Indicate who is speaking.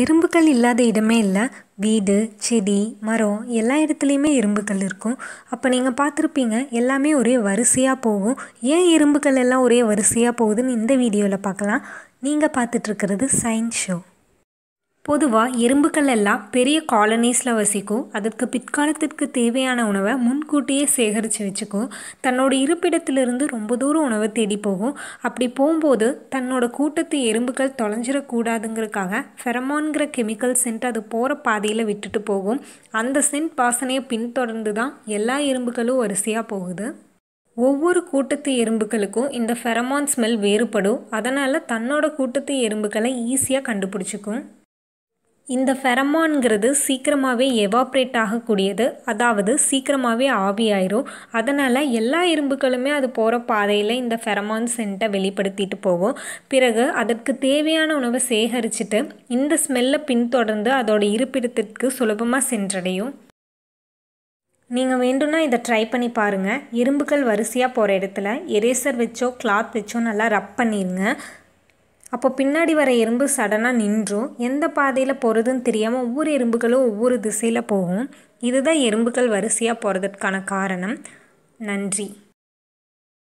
Speaker 1: எறும்புகள் இல்லாத இடமே இல்லை வீடு செடி மரம் எல்லா இடத்துலையுமே எறும்புகள் இருக்கும் அப்போ நீங்கள் பார்த்துருப்பீங்க எல்லாமே ஒரே வரிசையாக போகும் ஏன் எறும்புகள் எல்லாம் ஒரே வரிசையாக போகுதுன்னு இந்த வீடியோவில் பார்க்கலாம் நீங்கள் பார்த்துட்ருக்கிறது சயின்ஸ் ஷோ பொதுவாக எறும்புகள் எல்லாம் பெரிய காலனிஸில் வசிக்கும் அதற்கு பிற்காலத்திற்கு தேவையான உணவை முன்கூட்டியே சேகரித்து வச்சுக்கும் தன்னோட இருப்பிடத்திலிருந்து ரொம்ப தூரம் உணவை தேடி போகும் அப்படி போகும்போது தன்னோட கூட்டத்து எறும்புகள் தொலைஞ்சிடக்கூடாதுங்கிறதுக்காக ஃபெரமான்கிற கெமிக்கல் சென்ட் அது போகிற பாதையில் விட்டுட்டு போகும் அந்த சென்ட் பாசனையை பின்தொடர்ந்து தான் எல்லா எறும்புகளும் வரிசையாக போகுது ஒவ்வொரு கூட்டத்து எறும்புகளுக்கும் இந்த ஃபெரமான் ஸ்மெல் வேறுபடும் அதனால் தன்னோட கூட்டத்து எறும்புகளை ஈஸியாக கண்டுபிடிச்சிக்கும் இந்த ஃபெரமான்ங்கிறது சீக்கிரமாகவே எவாப்ரேட் ஆகக்கூடியது அதாவது சீக்கிரமாகவே ஆவியாயிரும் அதனால் எல்லா இரும்புகளுமே அது போகிற பாதையில் இந்த ஃபெரமான் சென்ட்டை வெளிப்படுத்திட்டு போகும் பிறகு அதற்கு தேவையான உணவை சேகரிச்சுட்டு இந்த ஸ்மெல்லை பின்தொடர்ந்து அதோட இருப்பிடத்திற்கு சுலபமாக சென்றடையும் நீங்கள் வேண்டும்னா இதை ட்ரை பண்ணி பாருங்கள் இரும்புகள் வரிசையாக போகிற இடத்துல எரேசர் வச்சோ கிளாத் வச்சோ நல்லா ரப் பண்ணிடுங்க அப்போ பின்னாடி வர எறும்பு சடனாக நின்றும் எந்த பாதையில் போகிறதுன்னு தெரியாமல் ஒவ்வொரு எறும்புகளும் ஒவ்வொரு திசையில் போகும் இதுதான் எறும்புகள் வரிசையாக போகிறதுக்கான காரணம் நன்றி